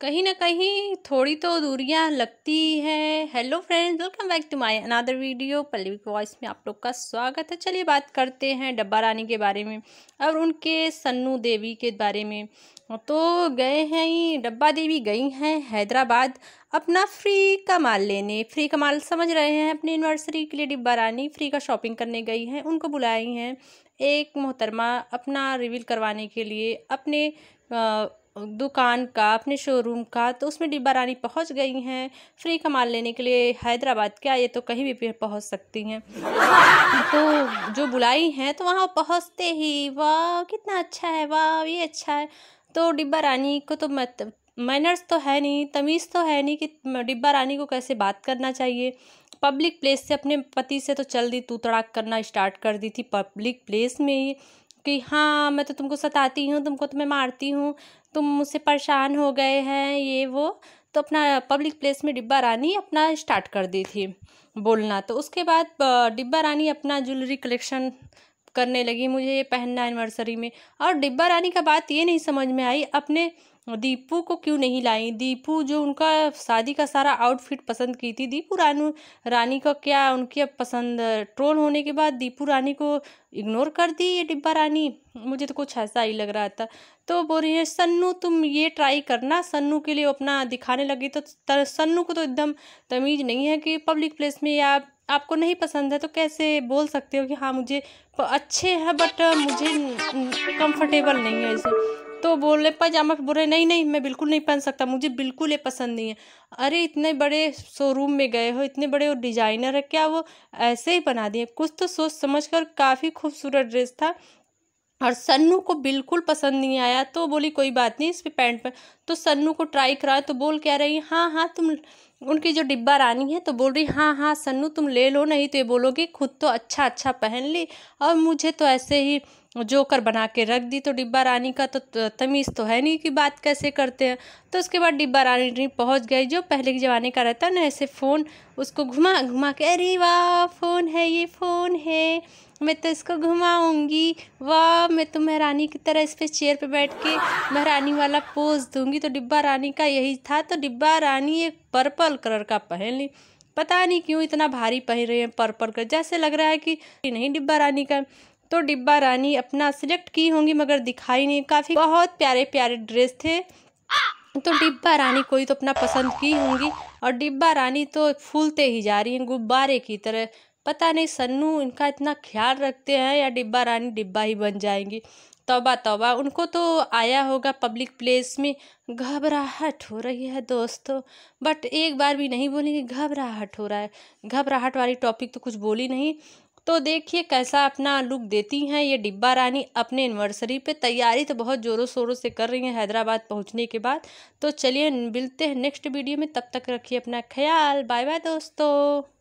कहीं ना कहीं थोड़ी तो दूरियां लगती है hello friends welcome back to my another video Pallavi voice में आप लोग का स्वागत है चलिए बात करते हैं डब्बा रानी के बारे में और उनके सन्नू देवी के बारे में तो गए हैं डब्बा देवी गई हैं हैदराबाद अपना फ्री का माल लेने फ्री का माल समझ रहे हैं अपनी एनिवर्सरी के लिए डिब्बा रानी फ्री का शॉपिंग करने गई हैं उनको बुलाई हैं एक मोहतरमा अपना रिवील करवाने के लिए अपने दुकान का अपने शोरूम का तो उसमें डिब्बा रानी पहुँच गई हैं फ्री का माल लेने के लिए हैदराबाद क्या ये तो कहीं भी पहुँच सकती हैं तो जो बुलाई हैं तो वहाँ पहुँचते ही वाह कितना अच्छा है वाह ये अच्छा है तो डिब्बा रानी को तो मत मैनर्स तो है नहीं तमीज़ तो है नहीं कि डिब्बा रानी को कैसे बात करना चाहिए पब्लिक प्लेस से अपने पति से तो चल दी तू तड़ाक करना स्टार्ट कर दी थी पब्लिक प्लेस में ही कि हाँ मैं तो तुमको सताती हूँ तुमको तो मैं मारती हूँ तुम मुझसे परेशान हो गए हैं ये वो तो अपना पब्लिक प्लेस में डिब्बा रानी अपना स्टार्ट कर दी थी बोलना तो उसके बाद डिब्बा रानी अपना ज्वेलरी कलेक्शन करने लगी मुझे ये पहनना एनिवर्सरी में और डिब्बा रानी का बात ये नहीं समझ में आई अपने दीपू को क्यों नहीं लाई दीपू जो उनका शादी का सारा आउटफिट पसंद की थी दीपू रानू रानी का क्या उनकी अब पसंद ट्रोल होने के बाद दीपू रानी को इग्नोर कर दी ये डिब्बा रानी मुझे तो कुछ ऐसा ही लग रहा था तो बोल रही है सन्नू तुम ये ट्राई करना सन्नू के लिए अपना दिखाने लगी तो सन्नू को तो एकदम तमीज़ नहीं है कि पब्लिक प्लेस में या आपको नहीं पसंद है तो कैसे बोल सकते हो कि हाँ मुझे अच्छे हैं बट मुझे कंफर्टेबल नहीं है इसे तो बोले पजामा पे बोल रहे नहीं नहीं मैं बिल्कुल नहीं पहन सकता मुझे बिल्कुल ये पसंद नहीं है अरे इतने बड़े शोरूम में गए हो इतने बड़े वो डिजाइनर है क्या वो ऐसे ही बना दिए कुछ तो सोच समझ कर काफ़ी खूबसूरत ड्रेस था और सन्नू को बिल्कुल पसंद नहीं आया तो बोली कोई बात नहीं इस पर पैंट पर तो सन्नू को ट्राई कराए तो बोल कह रही हाँ हाँ तुम उनकी जो डिब्बा रानी है तो बोल रही हाँ हाँ सन्नू तुम ले लो नहीं तो ये बोलोगी खुद तो अच्छा अच्छा पहन ली और मुझे तो ऐसे ही जोकर बना के रख दी तो डिब्बा रानी का तो तमीज़ तो है नहीं कि बात कैसे करते हैं तो उसके बाद डिब्बा रानी पहुँच गई जो पहले के ज़माने का रहता है ना ऐसे फ़ोन उसको घुमा घुमा के अरे वाह फ़ोन है ये फ़ोन है मैं तो इसको घुमाऊंगी वाह मैं तो महारानी की तरह इस पर चेयर पे बैठ के महारानी वाला पोज दूंगी तो डिब्बा रानी का यही था तो डिब्बा रानी एक पर्पल कलर का पहन ली पता नहीं क्यों इतना भारी पहन रहे हैं पर्पल कलर जैसे लग रहा है कि नहीं डिब्बा रानी का तो डिब्बा रानी अपना सिलेक्ट की होंगी मगर दिखाई नहीं काफ़ी बहुत प्यारे प्यारे ड्रेस थे तो डिब्बा रानी कोई तो अपना पसंद की होंगी और डिब्बा रानी तो फूलते ही जा रही हैं गुब्बारे की तरह पता नहीं सन्नू इनका इतना ख्याल रखते हैं या डिब्बा रानी डिब्बा ही बन जाएंगी तौबा तोबा उनको तो आया होगा पब्लिक प्लेस में घबराहट हो रही है दोस्तों बट एक बार भी नहीं बोलेंगे घबराहट हो रहा है घबराहट वाली टॉपिक तो कुछ बोली नहीं तो देखिए कैसा अपना लुक देती हैं ये डिब्बा रानी अपने एनिवर्सरी पे तैयारी तो बहुत ज़ोरों शोरों से कर रही हैं हैदराबाद पहुंचने के बाद तो चलिए मिलते हैं नेक्स्ट वीडियो में तब तक रखिए अपना ख्याल बाय बाय दोस्तों